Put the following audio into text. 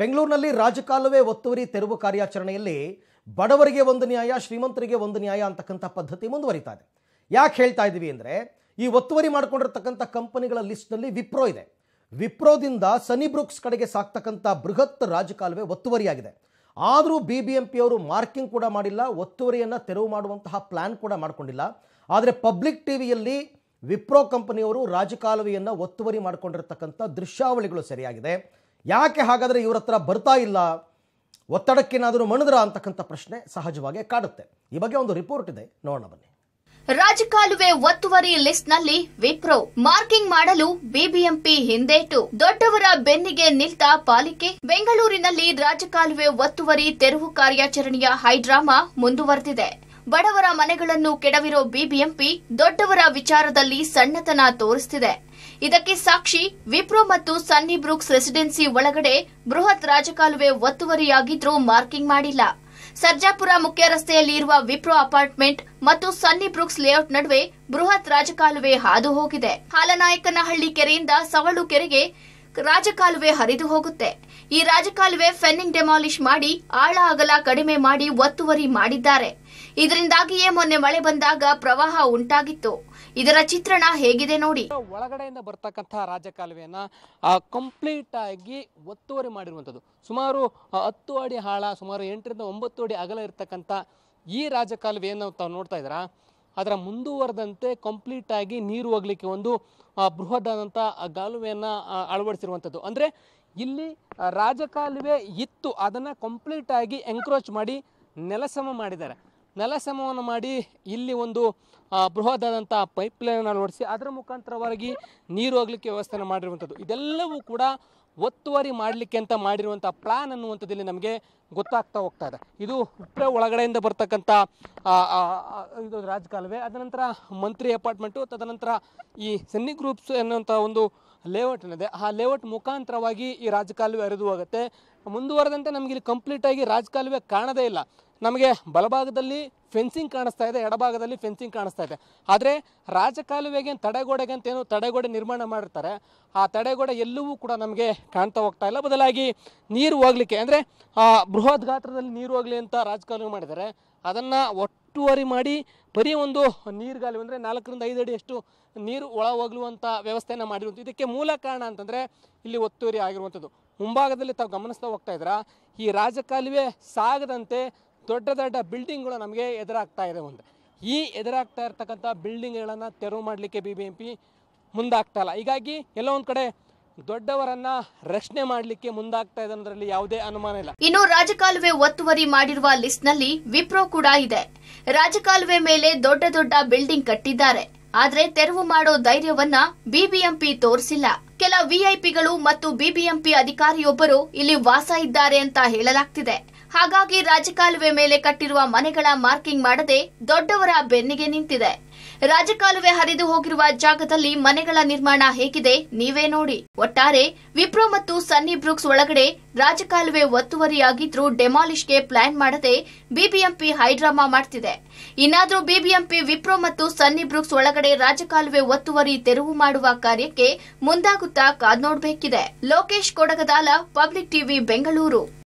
ಬೆಂಗಳೂರಿನಲ್ಲಿ ರಾಜಕಾಲುವೆ ಒತ್ತುವರಿ ತೆರವು ಕಾರ್ಯಾಚರಣೆಯಲ್ಲಿ ಬಡವರಿಗೆ ಒಂದು ನ್ಯಾಯ ಶ್ರೀಮಂತರಿಗೆ ಒಂದು ನ್ಯಾಯ ಅಂತಕ್ಕಂಥ ಪದ್ಧತಿ ಮುಂದುವರಿತಾ ಇದೆ ಯಾಕೆ ಹೇಳ್ತಾ ಇದ್ದೀವಿ ಅಂದರೆ ಈ ಒತ್ತುವರಿ ಮಾಡಿಕೊಂಡಿರ್ತಕ್ಕಂಥ ಕಂಪನಿಗಳ ಲಿಸ್ಟ್ನಲ್ಲಿ ವಿಪ್ರೋ ಇದೆ ವಿಪ್ರೋದಿಂದ ಸನಿಬ್ರುಕ್ಸ್ ಕಡೆಗೆ ಸಾಕ್ತಕ್ಕಂಥ ಬೃಹತ್ ರಾಜಕಾಲುವೆ ಒತ್ತುವರಿಯಾಗಿದೆ ಆದರೂ ಬಿ ಬಿ ಎಂ ಪಿ ಅವರು ಮಾರ್ಕಿಂಗ್ ಕೂಡ ಮಾಡಿಲ್ಲ ಒತ್ತುವರಿಯನ್ನು ತೆರವು ಮಾಡುವಂತಹ ಪ್ಲ್ಯಾನ್ ಕೂಡ ಮಾಡಿಕೊಂಡಿಲ್ಲ ಆದರೆ ಪಬ್ಲಿಕ್ ಟಿ ವಿಯಲ್ಲಿ ವಿಪ್ರೋ ಕಂಪನಿಯವರು ರಾಜಕಾಲುವೆಯನ್ನು ಒತ್ತುವರಿ ಮಾಡಿಕೊಂಡಿರ್ತಕ್ಕಂಥ ದೃಶ್ಯಾವಳಿಗಳು ಸರಿಯಾಗಿದೆ ಯಾಕೆ ಹಾಗಾದರೆ ಇವ್ರ ಹತ್ರ ಬರ್ತಾ ಇಲ್ಲ ಒತ್ತಡಕ್ಕೇನಾದರೂ ಮಣಿದ್ರ ಅಂತಕ್ಕಂಥ ಪ್ರಶ್ನೆ ಸಹಜವಾಗಿ ಕಾಡುತ್ತೆ ಈ ಬಗ್ಗೆ ಒಂದು ರಿಪೋರ್ಟ್ ಇದೆ ನೋಡೋಣ ಬನ್ನಿ ರಾಜಕಾಲುವೆ ಒತ್ತುವರಿ ಲಿಸ್ಟ್ ನಲ್ಲಿ ವಿಪ್ರೋ ಮಾರ್ಕಿಂಗ್ ಮಾಡಲು ಬಿಬಿಎಂಪಿ ಹಿಂದೇಟು ದೊಡ್ಡವರ ಬೆನ್ನಿಗೆ ನಿಲ್ತ ಪಾಲಿಕೆ ಬೆಂಗಳೂರಿನಲ್ಲಿ ರಾಜಕಾಲುವೆ ಒತ್ತುವರಿ ತೆರವು ಕಾರ್ಯಾಚರಣೆಯ ಹೈಡ್ರಾಮಾ ಮುಂದುವರೆದಿದೆ ಬಡವರ ಮನೆಗಳನ್ನು ಕೆಡವಿರೋ ಬಿಬಿಎಂಪಿ ದೊಡ್ಡವರ ವಿಚಾರದಲ್ಲಿ ಸಣ್ಣತನ ತೋರಿಸುತ್ತಿದೆ ಇದಕ್ಕೆ ಸಾಕ್ಷಿ ವಿಪ್ರೋ ಮತ್ತು ಸನ್ನಿ ಬ್ರೂಕ್ಸ್ ರೆಸಿಡೆನ್ಸಿ ಒಳಗಡೆ ಬೃಹತ್ ರಾಜಕಾಲುವೆ ಒತ್ತುವರಿಯಾಗಿದ್ರೂ ಮಾರ್ಕಿಂಗ್ ಮಾಡಿಲ್ಲ ಸರ್ಜಾಪುರ ಮುಖ್ಯ ರಸ್ತೆಯಲ್ಲಿ ಇರುವ ವಿಪ್ರೋ ಅಪಾರ್ಟ್ಮೆಂಟ್ ಮತ್ತು ಸನ್ನಿ ಬ್ರೂಕ್ಸ್ ಲೇಔಟ್ ನಡುವೆ ಬೃಹತ್ ರಾಜಕಾಲುವೆ ಹಾದು ಹೋಗಿದೆ ಹಾಲನಾಯಕನಹಳ್ಳಿ ಕೆರೆಯಿಂದ ಸವಳು ಕೆರೆಗೆ ರಾಜಕಾಲುವೆ ಹರಿದು ಹೋಗುತ್ತೆ ಈ ರಾಜಕಾಲುವೆ ಫೆನ್ನಿಂಗ್ ಡೆಮಾಲಿಷ್ ಮಾಡಿ ಆಳ ಅಗಲ ಕಡಿಮೆ ಮಾಡಿ ಒತ್ತುವರಿ ಮಾಡಿದ್ದಾರೆ ಇದರಿಂದಾಗಿಯೇ ಮೊನ್ನೆ ಮಳೆ ಬಂದಾಗ ಪ್ರವಾಹ ಉಂಟಾಗಿತ್ತು ಇದರ ಚಿತ್ರಣ ಹೇಗಿದೆ ನೋಡಿ ಒಳಗಡೆಯಿಂದ ಬರ್ತಕ್ಕಂತಹ ರಾಜಕಾಲುವೆಯನ್ನ ಕಂಪ್ಲೀಟ್ ಆಗಿ ಒತ್ತುವರಿ ಮಾಡಿರುವಂತದ್ದು ಸುಮಾರು ಹತ್ತು ಅಡಿ ಆಳ ಸುಮಾರು ಎಂಟರಿಂದ ಒಂಬತ್ತು ಅಡಿ ಅಗಲ ಇರತಕ್ಕಂಥ ಈ ರಾಜಕಾಲುವೆಯನ್ನು ತಾವು ನೋಡ್ತಾ ಇದ್ರ ಅದರ ಮುಂದುವರೆದಂತೆ ಕಂಪ್ಲೀಟ್ ಆಗಿ ನೀರು ಹೋಗ್ಲಿಕ್ಕೆ ಒಂದು ಬೃಹದಾದಂಥ ಗಾಲುವೆಯನ್ನು ಅಳವಡಿಸಿರುವಂಥದ್ದು ಅಂದರೆ ಇಲ್ಲಿ ರಾಜಕಾಲುವೆ ಇತ್ತು ಅದನ್ನು ಕಂಪ್ಲೀಟಾಗಿ ಎಂಕ್ರೋಚ್ ಮಾಡಿ ನೆಲಸಮ ಮಾಡಿದ್ದಾರೆ ನೆಲಸಮವನ್ನು ಮಾಡಿ ಇಲ್ಲಿ ಒಂದು ಬೃಹದಾದಂಥ ಪೈಪ್ಲೈನ್ ಅಳವಡಿಸಿ ಅದರ ಮುಖಾಂತರವಾಗಿ ನೀರು ಹೋಗ್ಲಿಕ್ಕೆ ವ್ಯವಸ್ಥೆನ ಮಾಡಿರುವಂಥದ್ದು ಇದೆಲ್ಲವೂ ಕೂಡ ಒತ್ತುವರಿ ಮಾಡಲಿಕ್ಕೆ ಅಂತ ಮಾಡಿರುವಂಥ ಪ್ಲಾನ್ ಅನ್ನುವಂಥದ್ದಲ್ಲಿ ನಮಗೆ ಗೊತ್ತಾಗ್ತಾ ಹೋಗ್ತಾ ಇದೆ ಇದು ಉಪ್ರೆ ಒಳಗಡೆಯಿಂದ ಬರ್ತಕ್ಕಂಥ ಇದು ರಾಜಕಾಲುವೆ ಅದನಂತರ ಮಂತ್ರಿ ಅಪಾರ್ಟ್ಮೆಂಟು ತದನಂತರ ಈ ಸೆನ್ನಿ ಗ್ರೂಪ್ಸ್ ಎನ್ನುವಂಥ ಒಂದು ಲೇಔಟ್ ಏನಿದೆ ಆ ಲೇಔಟ್ ಮುಖಾಂತರವಾಗಿ ಈ ರಾಜಕಾಲುವೆ ಹರಿದು ಹೋಗುತ್ತೆ ಮುಂದುವರೆದಂತೆ ನಮಗಿಲ್ಲಿ ಇಲ್ಲಿ ಕಂಪ್ಲೀಟಾಗಿ ರಾಜಕಾಲುವೆ ಕಾಣದೇ ಇಲ್ಲ ನಮಗೆ ಬಲಭಾಗದಲ್ಲಿ ಫೆನ್ಸಿಂಗ್ ಕಾಣಿಸ್ತಾ ಇದೆ ಎಡಭಾಗದಲ್ಲಿ ಫೆನ್ಸಿಂಗ್ ಕಾಣಿಸ್ತಾ ಇದೆ ಆದರೆ ರಾಜಕಾಲುವೆಗೆ ತಡೆಗೋಡೆಗೆ ಅಂತ ಏನು ತಡೆಗೋಡೆ ನಿರ್ಮಾಣ ಮಾಡಿರ್ತಾರೆ ಆ ತಡೆಗೋಡೆ ಎಲ್ಲವೂ ಕೂಡ ನಮಗೆ ಕಾಣ್ತಾ ಹೋಗ್ತಾ ಇಲ್ಲ ಬದಲಾಗಿ ನೀರು ಹೋಗ್ಲಿಕ್ಕೆ ಅಂದರೆ ಬೃಹತ್ ಗಾತ್ರದಲ್ಲಿ ನೀರು ಹೋಗಲಿ ಅಂತ ರಾಜಕಾಲುವೆ ಮಾಡಿದ್ದಾರೆ ಅದನ್ನು ಒಟ್ಟುವರಿ ಮಾಡಿ ಬರೀ ಒಂದು ನೀರುಗಾಲುವೆ ಅಂದರೆ ನಾಲ್ಕರಿಂದ ಐದು ಅಡಿಯಷ್ಟು ನೀರು ಒಳ ಹೋಗ್ಲುವಂಥ ವ್ಯವಸ್ಥೆಯನ್ನು ಮಾಡಿರುವಂಥ ಇದಕ್ಕೆ ಮೂಲ ಕಾರಣ ಅಂತಂದರೆ ಇಲ್ಲಿ ಒತ್ತುವರಿ ಆಗಿರುವಂಥದ್ದು ಮುಂಭಾಗದಲ್ಲಿ ತಾವು ಗಮನಿಸ್ತಾ ಹೋಗ್ತಾ ಇದ್ರ ಈ ರಾಜಕಾಲುವೆ ಸಾಗದಂತೆ ದೊಡ್ಡ ದೊಡ್ಡ ಬಿಲ್ಡಿಂಗ್ಗಳು ನಮಗೆ ಎದುರಾಗ್ತಾ ಇದೆ ಒಂದು ಈ ಎದುರಾಗ್ತಾ ಇರ್ತಕ್ಕಂಥ ಬಿಲ್ಡಿಂಗ್ಗಳನ್ನು ತೆರವು ಮಾಡಲಿಕ್ಕೆ ಬಿ ಬಿ ಎಂ ಪಿ ಮುಂದಾಗ್ತಾ ಇಲ್ಲ ಹೀಗಾಗಿ ಎಲ್ಲೋ ಕಡೆ ದೊಡ್ಡವರನ್ನ ರಕ್ಷಣೆ ಮಾಡಲಿಕ್ಕೆ ಮುಂದಾಗ್ತಾ ಇದೆ ಅನ್ನೋದ್ರಲ್ಲಿ ಯಾವುದೇ ಅನುಮಾನ ಇಲ್ಲ ಇನ್ನು ರಾಜಕಾಲುವೆ ಒತ್ತುವರಿ ಮಾಡಿರುವ ಲಿಸ್ಟ್ ನಲ್ಲಿ ವಿಪ್ರೋ ಕೂಡ ಇದೆ ರಾಜಕಾಲುವೆ ಮೇಲೆ ದೊಡ್ಡ ದೊಡ್ಡ ಬಿಲ್ಡಿಂಗ್ ಕಟ್ಟಿದ್ದಾರೆ ಆದ್ರೆ ತೆರವು ಮಾಡೋ ಧೈರ್ಯವನ್ನ ಬಿಬಿಎಂಪಿ ತೋರಿಸಿಲ್ಲ ಕೆಲ ವಿಐಪಿಗಳು ಮತ್ತು ಬಿಬಿಎಂಪಿ ಅಧಿಕಾರಿಯೊಬ್ಬರು ಇಲ್ಲಿ ವಾಸ ಇದ್ದಾರೆ ಅಂತ ಹೇಳಲಾಗ್ತಿದೆ ಹಾಗಾಗಿ ರಾಜಕಾಲುವೆ ಮೇಲೆ ಕಟ್ಟಿರುವ ಮನೆಗಳ ಮಾರ್ಕಿಂಗ್ ಮಾಡದೆ ದೊಡ್ಡವರ ಬೆನ್ನಿಗೆ ನಿಂತಿದೆ ರಾಜಕಾಲುವೆ ಹರಿದು ಹೋಗಿರುವ ಜಾಗದಲ್ಲಿ ಮನೆಗಳ ನಿರ್ಮಾಣ ಹೇಗಿದೆ ನೀವೇ ನೋಡಿ ಒಟ್ಟಾರೆ ವಿಪ್ರೋ ಮತ್ತು ಸನ್ನಿ ಬ್ರೂಕ್ಸ್ ಒಳಗಡೆ ರಾಜಕಾಲುವೆ ಒತ್ತುವರಿಯಾಗಿದ್ರೂ ಡೆಮಾಲಿಷ್ಗೆ ಪ್ಲಾನ್ ಮಾಡದೆ ಬಿಬಿಎಂಪಿ ಹೈಡ್ರಾಮಾ ಮಾಡ್ತಿದೆ ಇನ್ನಾದರೂ ಬಿಬಿಎಂಪಿ ವಿಪ್ರೋ ಮತ್ತು ಸನ್ನಿ ಬ್ರೂಕ್ಸ್ ಒಳಗಡೆ ರಾಜಕಾಲುವೆ ಒತ್ತುವರಿ ತೆರವು ಮಾಡುವ ಕಾರ್ಯಕ್ಕೆ ಮುಂದಾಗುತ್ತಾ ಕಾದ್ ನೋಡಬೇಕಿದೆ ಲೋಕೇಶ್ ಕೊಡಗದಾಲ ಪಬ್ಲಿಕ್ ಟಿವಿ ಬೆಂಗಳೂರು